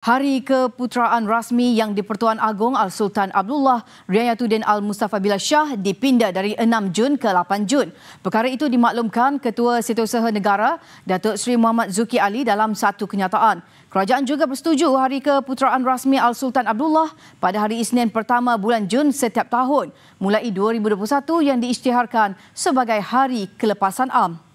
Hari keputeraan rasmi yang dipertuan Agong Al-Sultan Abdullah Riayatuddin Al-Mustafa Billah Shah dipindah dari 6 Jun ke 8 Jun. Perkara itu dimaklumkan Ketua Setiausaha Negara Datuk Seri Muhammad Zuki Ali dalam satu kenyataan. Kerajaan juga bersetuju hari keputeraan rasmi Al-Sultan Abdullah pada hari Isnin pertama bulan Jun setiap tahun mulai 2021 yang diisytiharkan sebagai Hari Kelepasan Am.